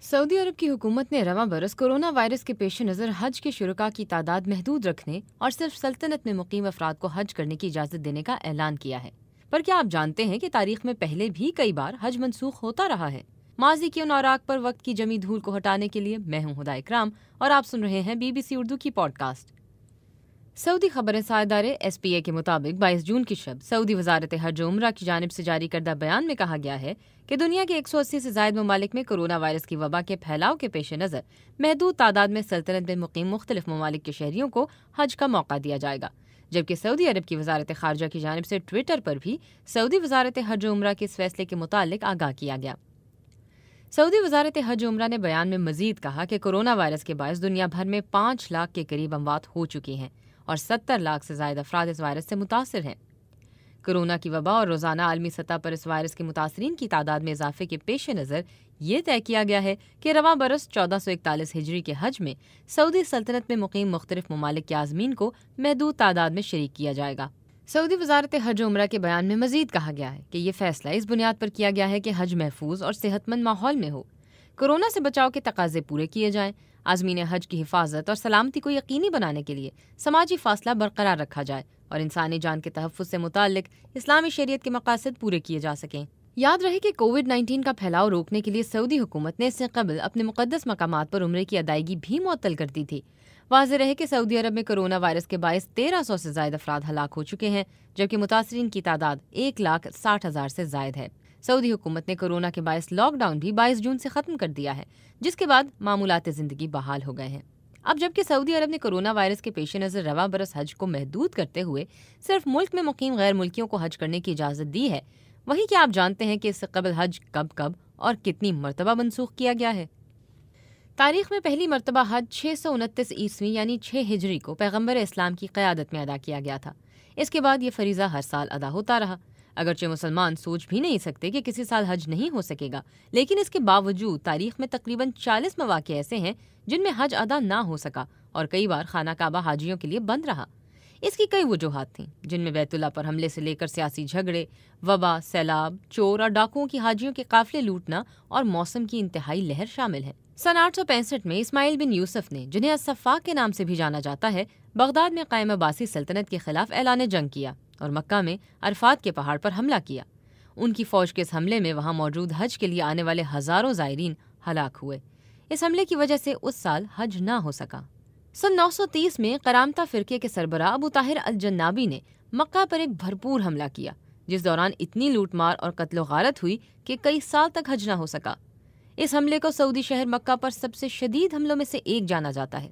سعودی عرب کی حکومت نے رواں برس کورونا وائرس کے پیش نظر حج کے شرکا کی تعداد محدود رکھنے اور صرف سلطنت میں مقیم افراد کو حج کرنے کی اجازت دینے کا اعلان کیا ہے پر کیا آپ جانتے ہیں کہ تاریخ میں پہلے بھی کئی بار حج منسوخ ہوتا رہا ہے ماضی کی ان اوراق پر وقت کی جمی دھول کو ہٹانے کے لیے میں ہوں ہدا اکرام اور آپ سن رہے ہیں بی بی سی اردو کی پوڈ کاسٹ سعودی خبریں سائے ایس پی اے کے مطابق بائیس جون کی شب سعودی وزارت حج عمرہ کی جانب سے جاری کردہ بیان میں کہا گیا ہے کہ دنیا کے ایک سو اسی سے زائد ممالک میں کرونا وائرس کی وبا کے پھیلاؤ کے پیش نظر محدود تعداد میں سلطنت میں مقیم مختلف ممالک کے شہریوں کو حج کا موقع دیا جائے گا جبکہ سعودی عرب کی وزارت خارجہ کی جانب سے ٹویٹر پر بھی سعودی وزارت حج عمرہ کے اس فیصلے کے متعلق آگاہ کیا گیا سعودی وزارت حج عمرہ نے بیان میں مزید کہا کہ کرونا وائرس کے باعث دنیا بھر میں پانچ لاکھ کے قریب اموات ہو چکی ہیں اور ستر لاکھ سے زائد افراد اس وائرس سے متاثر ہیں کرونا کی وبا اور روزانہ عالمی سطح پر اس وائرس کے متاثرین کی تعداد میں اضافے کے پیش نظر یہ طے کیا گیا ہے کہ رواں برس چودہ سو اکتالیس ہجری کے حج میں سعودی سلطنت میں مقیم مختلف ممالک کے عازمین کو محدود تعداد میں شریک کیا جائے گا سعودی وزارت حج عمرہ کے بیان میں مزید کہا گیا ہے کہ یہ فیصلہ اس بنیاد پر کیا گیا ہے کہ حج محفوظ اور صحت مند ماحول میں ہو کرونا سے بچاؤ کے تقاضے پورے کیے جائیں عازمین حج کی حفاظت اور سلامتی کو یقینی بنانے کے لیے سماجی فاصلہ برقرار رکھا جائے اور انسانی جان کے تحفظ سے متعلق اسلامی شریعت کے مقاصد پورے کیے جا سکیں یاد رہے کہ کووڈ نائنٹین کا پھیلاؤ روکنے کے لیے سعودی حکومت نے اس سے قبل اپنے مقدس مقامات پر عمرے کی ادائیگی بھی معطل کر دی تھی واضح رہے کہ سعودی عرب میں کرونا وائرس کے باعث تیرہ سو سے زائد افراد ہلاک ہو چکے ہیں جبکہ متاثرین کی تعداد ایک لاکھ ساٹھ ہزار سے زائد ہے سعودی حکومت نے کورونا کے باعث لاک ڈاؤن بھی بائیس جون سے ختم کر دیا ہے جس کے بعد معمولات زندگی بحال ہو گئے ہیں اب جبکہ سعودی عرب نے کورونا وائرس کے پیش نظر رواں برس حج کو محدود کرتے ہوئے صرف ملک میں مقیم غیر ملکیوں کو حج کرنے کی اجازت دی ہے وہی کیا آپ جانتے ہیں کہ اس سے قبل حج کب کب اور کتنی مرتبہ منسوخ کیا گیا ہے تاریخ میں پہلی مرتبہ حج چھ سو انتیس عیسوی یعنی چھ ہجری کو پیغمبر اسلام کی قیادت میں ادا کیا گیا تھا اس کے بعد یہ فریضہ ہر سال ادا ہوتا رہا اگرچہ مسلمان سوچ بھی نہیں سکتے کہ کسی سال حج نہیں ہو سکے گا لیکن اس کے باوجود تاریخ میں تقریباً چالیس مواقع ایسے ہیں جن میں حج ادا نہ ہو سکا اور کئی بار خانہ کعبہ حاجیوں کے لیے بند رہا اس کی کئی وجوہات تھیں جن میں بیت اللہ پر حملے سے لے کر سیاسی جھگڑے وبا سیلاب چور اور ڈاکوؤں کی حاجیوں کے قافلے لوٹنا اور موسم کی انتہائی لہر شامل ہے سن آٹھ سو پینسٹھ میں اسماعیل بن یوسف نے جنہیں اسفاق کے نام سے بھی جانا جاتا ہے بغداد میں قائم عباسی سلطنت کے خلاف اعلان جنگ کیا اور مکہ میں عرفات کے پہاڑ پر حملہ کیا ان کی فوج کے اس حملے میں وہاں موجود حج کے لیے آنے والے ہزاروں زائرین ہلاک ہوئے اس حملے کی وجہ سے اس سال حج نہ ہو سکا سن نو سو تیس میں کرامتا فرقے کے سربراہ ابو طاہر الجنابی نے مکہ پر ایک بھرپور حملہ کیا جس دوران اتنی لوٹ مار اور قتل و غارت ہوئی کہ کئی سال تک حج نہ ہو سکا اس حملے کو سعودی شہر مکہ پر سب سے شدید حملوں میں سے ایک جانا جاتا ہے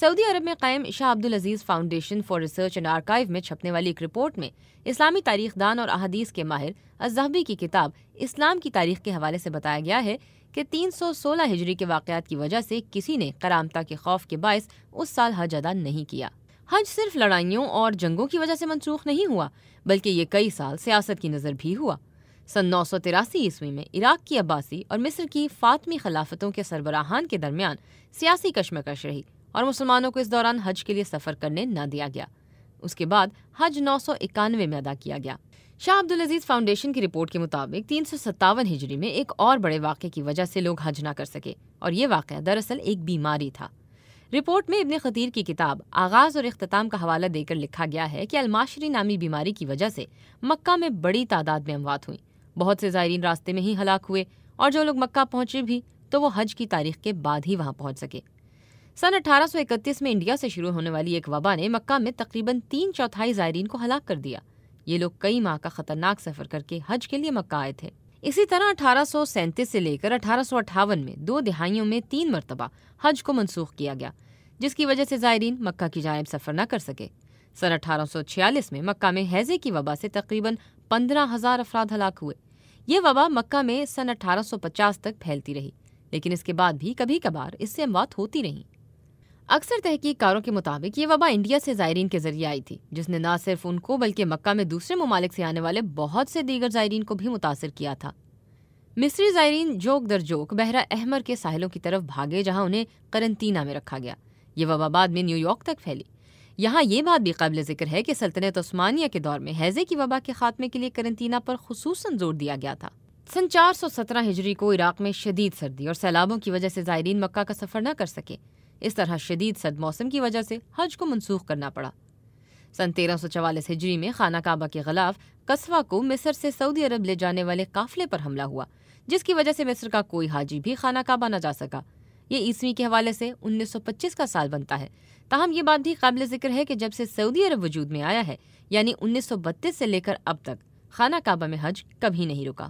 سعودی عرب میں قائم شاہ عبدالعزیز foundation for research and archive میں چھپنے والی ایک رپورٹ میں اسلامی تاریخ دان اور احادیث کے ماہر الزہبی کی کتاب اسلام کی تاریخ کے حوالے سے بتایا گیا ہے کہ تین سو سولہ ہجری کے واقعات کی وجہ سے کسی نے کرامتا کے خوف کے باعث اس سال حج ادا نہیں کیا حج صرف لڑائیوں اور جنگوں کی وجہ سے منسوخ نہیں ہوا بلکہ یہ کئی سال سیاست کی نظر بھی ہوا سن نو سو تراسی عیسوی میں عراق کی عباسی اور مصر کی فاطمی خلافتوں کے سربراہان کے درمیان سیاسی کشمکش رہی اور مسلمانوں کو اس دوران حج کے لیے سفر کرنے نہ دیا گیا اس کے بعد حج نو سو اکانوے میں ادا کیا گیا شاہ عبدالعزیز فاؤنڈیشن کی رپورٹ کے مطابق تین سو ستاون ہجری میں ایک اور بڑے واقعے کی وجہ سے لوگ حج نہ کر سکے اور یہ واقعہ دراصل ایک بیماری تھا رپورٹ میں ابن خطیر کی کتاب آغاز اور اختتام کا حوالہ دے کر لکھا گیا ہے کہ الماشری نامی بیماری کی وجہ سے مکہ میں بڑی تعداد میں اموات ہوئیں بہت سے زائرین راستے میں ہی ہلاک ہوئے اور جو لوگ مکہ پہنچے بھی تو وہ حج کی تاریخ کے بعد ہی وہاں پہنچ سکے سن اٹھارہ سو اکتیس میں انڈیا سے شروع ہونے والی ایک وبا نے مکہ میں تقریباً تین چوتھائی زائرین کو ہلاک کر دیا یہ لوگ کئی ماہ کا خطرناک سفر کر کے حج کے لیے مکہ آئے تھے اسی طرح اٹھارہ سو سینتیس سے لے کر اٹھارہ سو اٹھاون میں دو دہائیوں میں تین مرتبہ حج کو منسوخ کیا گیا جس کی وجہ سے زائرین مکہ کی جانب سفر نہ کر سکے سن اٹھارہ سو چھیالیس میں مکہ میں حیضے کی وبا سے تقریباً پندرہ ہزار افراد ہلاک ہوئے یہ وبا مکہ میں سن اٹھارہ سو پچاس تک پھیلتی رہی لیکن اس کے بعد بھی کبھی کبھار اس سے اموات ہوتی رہی اکثر تحقیق کاروں کے مطابق یہ وبا انڈیا سے زائرین کے ذریعے آئی تھی جس نے نہ صرف ان کو بلکہ مکہ میں دوسرے ممالک سے آنے والے بہت سے دیگر زائرین کو بھی متاثر کیا تھا مصری زائرین جوک در جوک بحرہ احمر کے ساحلوں کی طرف بھاگے جہاں انہیں کرنطینہ میں رکھا گیا یہ وبا بعد میں نیو یارک تک پھیلی یہاں یہ بات بھی قابل ذکر ہے کہ سلطنت عثمانیہ کے دور میں حیضے کی وبا کے خاتمے کے لیے کرنٹینہ پر خصوصاً زور دیا گیا تھا سن چار سو سترہ ہجری کو عراق میں شدید سردی اور سیلابوں کی وجہ سے زائرین مکہ کا سفر نہ کر سکے اس طرح شدید سرد موسم کی وجہ سے حج کو منسوخ کرنا پڑا سن تیرہ سو چوالیس ہجری میں خانہ کعبہ کے خلاف قصبہ کو مصر سے سعودی عرب لے جانے والے قافلے پر حملہ ہوا جس کی وجہ سے مصر کا کوئی حاجی بھی خانہ کعبہ نہ جا سکا یہ عیسوی کے حوالے سے انیس سو پچیس کا سال بنتا ہے تاہم یہ بات بھی قابل ذکر ہے کہ جب سے سعودی عرب وجود میں آیا ہے یعنی انیس سو بتیس سے لے کر اب تک خانہ کعبہ میں حج کبھی نہیں رکا